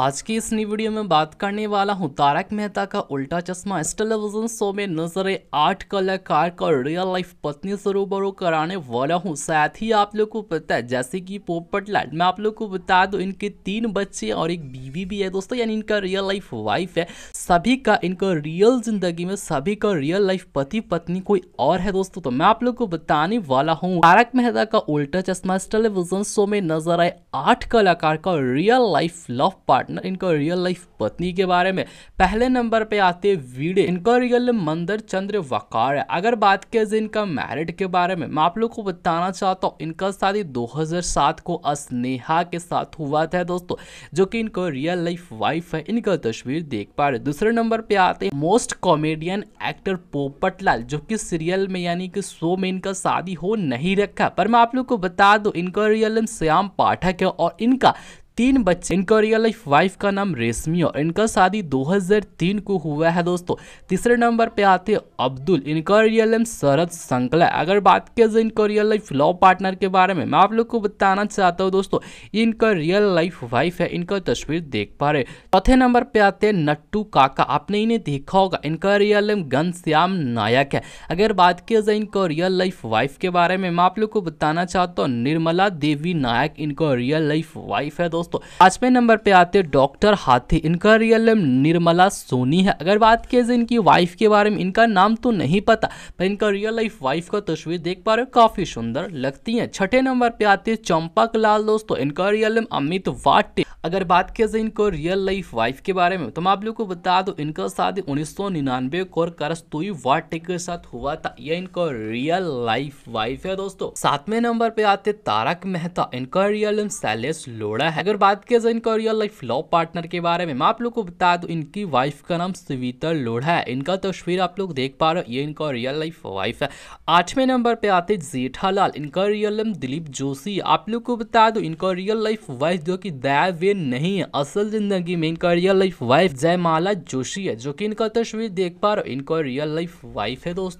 आज की इस नई वीडियो में बात करने वाला हूँ तारक मेहता का उल्टा चश्मा इस टेलीविजन शो में नजरे आठ कलाकार का रियल लाइफ पत्नी से रूबरू कराने वाला हूँ साथ ही आप लोग को पता है जैसे कि पोपट लाइट मैं आप लोग को बता दूं इनके तीन बच्चे और एक बीवी भी है दोस्तों यानी इनका रियल लाइफ वाइफ है सभी का इनका रियल जिंदगी में सभी का रियल लाइफ पति पत्नी कोई और है दोस्तों तो मैं आप लोग को बताने वाला हूँ तारक मेहता का उल्टा चश्मा इस टेलीविजन शो में नजर आए आठ कलाकार का real life love part partner इनका रियल लाइफ पत्नी के बारे में पहले नंबर पे आते वीडे इनका रियल मंदर चंद्र वकार है अगर बात किया जाए इनका मैरिड के बारे में मैं आप लोग को बताना चाहता हूँ इनका शादी 2007 को स्नेहा के साथ हुआ था दोस्तों जो कि इनको रियल लाइफ वाइफ है इनका तस्वीर देख पा रहे दूसरे नंबर पे आते मोस्ट कॉमेडियन एक्टर पोपटलाल जो कि सीरियल में यानी कि शो में इनका शादी हो नहीं रखा पर मैं आप लोग को बता दूं इनका रियल श्याम पाठक है और इनका तीन बच्चे इनका रियल लाइफ वाइफ का नाम रेशमी और इनका शादी 2003 को हुआ है दोस्तों तीसरे नंबर पे आते हैं अब्दुल इनका रियल नेम शरद संकला अगर बात किया जाए इनका रियल लाइफ लव पार्टनर के बारे में मैं आप लोग को बताना चाहता हूँ दोस्तों इनका रियल लाइफ वाइफ है इनका तस्वीर देख पा रहे चौथे नंबर पे आते हैं नट्टू काका आपने इन्हें देखा होगा इनका रियल नेम घनश्याम नायक है अगर बात किया जाए इनका रियल लाइफ वाइफ के बारे में मैं आप लोग को बताना चाहता हूँ निर्मला देवी नायक इनका रियल लाइफ वाइफ है दोस्तों दोस्तों पांचवें नंबर पे आते हैं डॉक्टर हाथी इनका रियल नेम निर्मला सोनी है अगर बात की जाए इनकी वाइफ के बारे में इनका नाम तो नहीं पता पर इनका रियल लाइफ वाइफ का तस्वीर देख पा रहे हो काफी सुंदर लगती है छठे नंबर पे आते हैं चंपक लाल दोस्तों इनका रियल नेम अमित वाट्य अगर बात किया जाए इनको रियल लाइफ वाइफ के बारे में तो मैं आप लोग को बता दूँ इनका शादी उन्नीस सौ निन्यानवे को करस्तुई वाटे के साथ हुआ था यह इनको रियल लाइफ वाइफ है दोस्तों सातवें नंबर पे आते तारक मेहता इनका रियल नेम सैलेस लोड़ा है अगर बात किया जाए इनका रियल लाइफ लव पार्टनर के बारे में मैं आप लोग को बता दू इनकी वाइफ का नाम सुवीतर लोढ़ा है इनका तस्वीर आप लोग देख पा रहे हो ये इनका रियल लाइफ वाइफ है आठवें नंबर पे आते जेठालाल इनका रियल नेम दिलीप जोशी आप लोग को बता दो इनका रियल लाइफ वाइफ जो की दया नहीं है असल जिंदगी में इनका रियल लाइफ वाइफ जयमाला जोशी है जो कि इनका तस्वीर देख पा रहे हो इनका रियल लाइफ वाइफ है दोस्तों